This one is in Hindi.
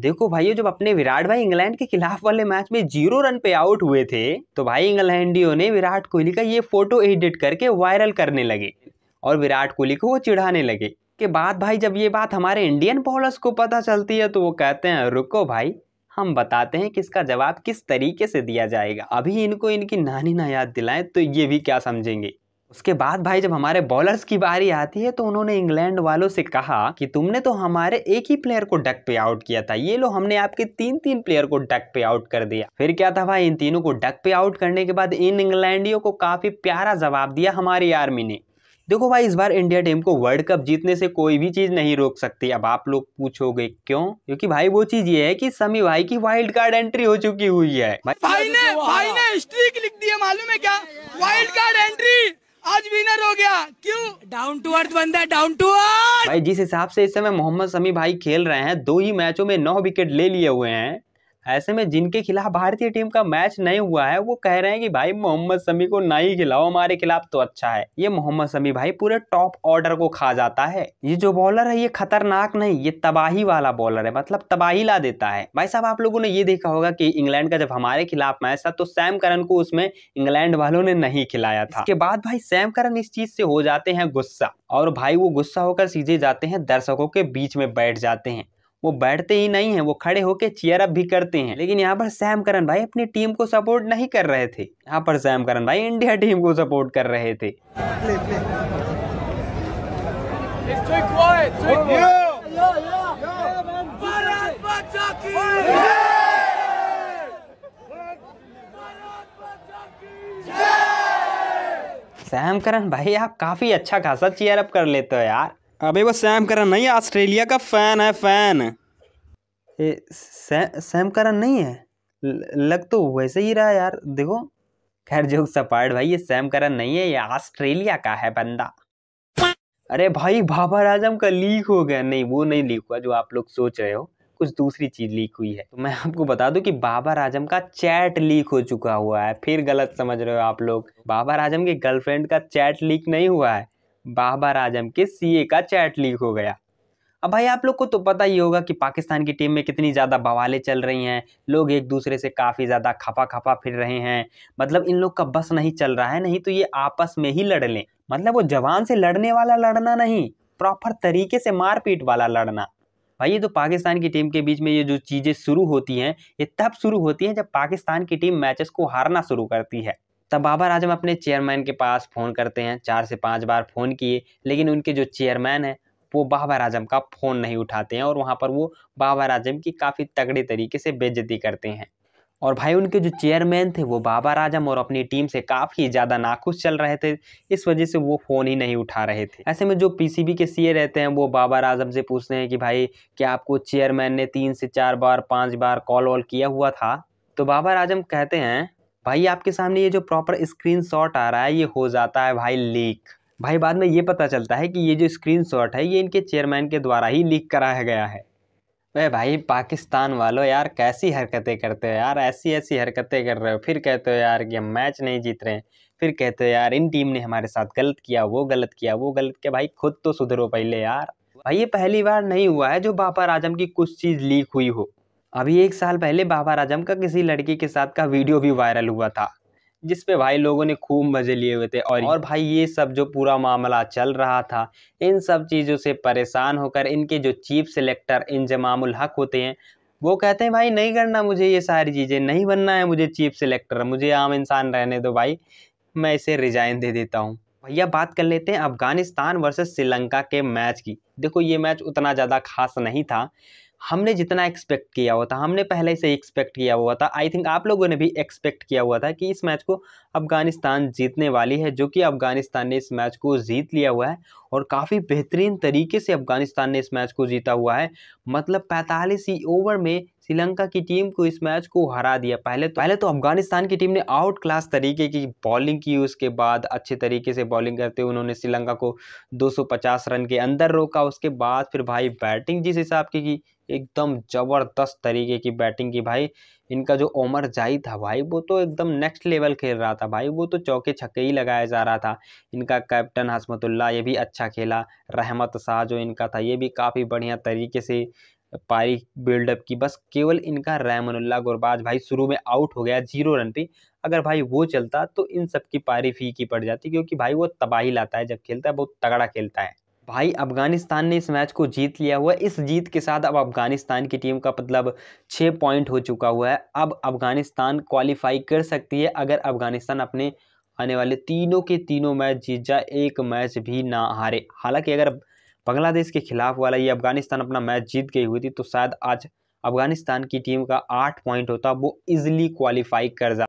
देखो भाइयों जब अपने विराट भाई इंग्लैंड के खिलाफ वाले मैच में जीरो रन पे आउट हुए थे तो भाई इंग्लैंडियों ने विराट कोहली का ये फोटो एडिट करके वायरल करने लगे और विराट कोहली को वो चिढ़ाने लगे के बाद भाई जब ये बात हमारे इंडियन बॉलर्स को पता चलती है तो वो कहते हैं रुको भाई हम बताते हैं कि इसका जवाब किस तरीके से दिया जाएगा अभी इनको इनकी नानी ना याद दिलाएं तो ये भी क्या समझेंगे उसके बाद भाई जब हमारे बॉलर्स की बारी आती है तो उन्होंने इंग्लैंड वालों से कहा कि तुमने तो हमारे एक ही प्लेयर को डक पे आउट किया था ये लो हमने आपके तीन तीन प्लेयर को डक पे आउट कर दिया फिर क्या था भाई इन तीनों को डक पे आउट करने के बाद इन इंग्लैंडियों को काफ़ी प्यारा जवाब दिया हमारी आर्मी ने देखो भाई इस बार इंडिया टीम को वर्ल्ड कप जीतने से कोई भी चीज़ नहीं रोक सकती अब आप लोग पूछोगे क्यों क्योंकि भाई वो चीज़ ये है कि समी भाई की वाइल्ड कार्ड एंट्री हो चुकी हुई है भाई, भाई ने भाई ने स्ट्रीक लिख दी है मालूम है क्या वाइल्ड कार्ड एंट्री आज विनर हो गया क्यों डाउन टू अर्थ बंदा है डाउन टू अर्थ भाई जिस हिसाब से इस समय मोहम्मद समी भाई खेल रहे हैं दो ही मैचों में नौ विकेट ले लिए हुए हैं ऐसे में जिनके खिलाफ भारतीय टीम का मैच नहीं हुआ है वो कह रहे हैं कि भाई मोहम्मद शमी को ना ही खिलाओ हमारे खिलाफ तो अच्छा है ये मोहम्मद शमी भाई पूरे टॉप ऑर्डर को खा जाता है ये जो बॉलर है ये खतरनाक नहीं ये तबाही वाला बॉलर है मतलब तबाही ला देता है भाई साहब आप लोगों ने ये देखा होगा की इंग्लैंड का जब हमारे खिलाफ मैच था तो सैम करन को उसमें इंग्लैंड वालों ने नहीं खिलाया था उसके बाद भाई सैम करन इस चीज से हो जाते हैं गुस्सा और भाई वो गुस्सा होकर सीधे जाते हैं दर्शकों के बीच में बैठ जाते हैं वो बैठते ही नहीं हैं वो खड़े होकर चेयर अप भी करते हैं लेकिन यहाँ पर सैम करन भाई अपनी टीम को सपोर्ट नहीं कर रहे थे यहाँ पर सैम करन भाई इंडिया टीम को सपोर्ट कर रहे थे सैम करन भाई आप काफ़ी अच्छा खासा चेयर अप कर लेते हो यार अबे वो सैम करन नहीं ऑस्ट्रेलिया का फ़ैन है फ़ैन ए, सै, सैम करन नहीं है ल, लग तो वैसे ही रहा यार देखो खैर जो सपाट भाई ये सैम करन नहीं है ये ऑस्ट्रेलिया का है बंदा अरे भाई बाबर आजम का लीक हो गया नहीं वो नहीं लीक हुआ जो आप लोग सोच रहे हो कुछ दूसरी चीज़ लीक हुई है तो मैं आपको बता दूं कि बाबर आजम का चैट लीक हो चुका हुआ है फिर गलत समझ रहे हो आप लोग बाबर आजम की गर्लफ्रेंड का चैट लीक नहीं हुआ है बाबर आजम के सीए का चैट लीक हो गया अब भाई आप लोग को तो पता ही होगा कि पाकिस्तान की टीम में कितनी ज़्यादा बवालें चल रही हैं लोग एक दूसरे से काफ़ी ज़्यादा खपा खपा फिर रहे हैं मतलब इन लोग का बस नहीं चल रहा है नहीं तो ये आपस में ही लड़ लें मतलब वो जवान से लड़ने वाला लड़ना नहीं प्रॉपर तरीके से मारपीट वाला लड़ना भाई ये तो पाकिस्तान की टीम के बीच में ये जो चीज़ें शुरू होती हैं ये तब शुरू होती हैं जब पाकिस्तान की टीम मैचेस को हारना शुरू करती है तब बाबा आजम अपने चेयरमैन के पास फ़ोन करते हैं चार से पाँच बार फ़ोन किए लेकिन उनके जो चेयरमैन हैं वो बाबा आजम का फ़ोन नहीं उठाते हैं और वहाँ पर वो बाबा आजम की काफ़ी तगड़े तरीके से बेज़ती करते हैं और भाई उनके जो चेयरमैन थे वो बाबा आजम और अपनी टीम से काफ़ी ज़्यादा नाखुश चल रहे थे इस वजह से वो फ़ोन ही नहीं उठा रहे थे ऐसे में जो पीसीबी के सीए रहते हैं वो बाबा आजम से पूछते हैं कि भाई क्या आपको चेयरमैन ने तीन से चार बार पाँच बार कॉल वॉल किया हुआ था तो बाबा आजम कहते हैं भाई आपके सामने ये जो प्रॉपर शॉट आ रहा है ये हो जाता है भाई लीक भाई बाद में ये पता चलता है कि ये जो शॉट है ये इनके चेयरमैन के द्वारा ही लीक कराया गया है अरे भाई पाकिस्तान वालों यार कैसी हरकतें करते हो यार ऐसी ऐसी हरकतें कर रहे हो फिर कहते हो यार कि हम मैच नहीं जीत रहे हैं फिर कहते हो यार इन टीम ने हमारे साथ गलत किया वो गलत किया वो गलत किया भाई खुद तो सुधरो पहले यार भाई ये पहली बार नहीं हुआ है जो बापर आजम की कुछ चीज़ लीक हुई हो अभी एक साल पहले बाबर आजम का किसी लड़की के साथ का वीडियो भी वायरल हुआ था जिस भाई लोगों ने खूब मज़े लिए हुए थे और और भाई ये सब जो पूरा मामला चल रहा था इन सब चीज़ों से परेशान होकर इनके जो चीफ सिलेक्टर इंजमामुल हक होते हैं वो कहते हैं भाई नहीं करना मुझे ये सारी चीज़ें नहीं बनना है मुझे चीफ सेलेक्टर मुझे आम इंसान रहने दो भाई मैं इसे रिज़ाइन दे देता हूँ भैया बात कर लेते हैं अफगानिस्तान वर्सेज़ श्रीलंका के मैच की देखो ये मैच उतना ज़्यादा खास नहीं था हमने जितना एक्सपेक्ट किया हुआ था हमने पहले से एक्सपेक्ट किया हुआ था आई थिंक आप लोगों ने भी एक्सपेक्ट किया हुआ था कि इस मैच को अफगानिस्तान जीतने वाली है जो कि अफगानिस्तान ने इस मैच को जीत लिया हुआ है और काफ़ी बेहतरीन तरीके से अफगानिस्तान ने इस मैच को जीता हुआ है मतलब पैंतालीस ही ओवर में श्रीलंका की टीम को इस मैच को हरा दिया पहले तो पहले तो अफगानिस्तान की टीम ने आउट क्लास तरीके की बॉलिंग की उसके बाद अच्छे तरीके से बॉलिंग करते हुए उन्होंने श्रीलंका को 250 रन के अंदर रोका उसके बाद फिर भाई बैटिंग जिस हिसाब की की एकदम ज़बरदस्त तरीके की बैटिंग की भाई इनका जो ओमर जाई था भाई वो तो एकदम नेक्स्ट लेवल खेल रहा था था भाई वो तो चौके छक्के ही लगाया जा रहा था इनका कैप्टन हसमतुल्ला ये भी अच्छा खेला रहमत शाह जो इनका था ये भी काफ़ी बढ़िया तरीके से पारी बिल्डअप की बस केवल इनका रहमनुल्ला गुरबाज भाई शुरू में आउट हो गया जीरो रन पे अगर भाई वो चलता तो इन सब की पारी फीकी पड़ जाती क्योंकि भाई वो तबाही लाता है जब खेलता है बहुत तगड़ा खेलता है भाई अफगानिस्तान ने इस मैच को जीत लिया हुआ है इस जीत के साथ अब अफगानिस्तान की टीम का मतलब छः पॉइंट हो चुका हुआ है अब अफगानिस्तान क्वालिफाई कर सकती है अगर अफगानिस्तान अपने आने वाले तीनों के तीनों मैच जीत जाए एक मैच भी ना हारे हालांकि अगर बांग्लादेश के खिलाफ वाला ये अफगानिस्तान अपना मैच जीत गई हुई थी तो शायद आज अफगानिस्तान की टीम का आठ पॉइंट होता वो इजिली क्वालिफाई कर जा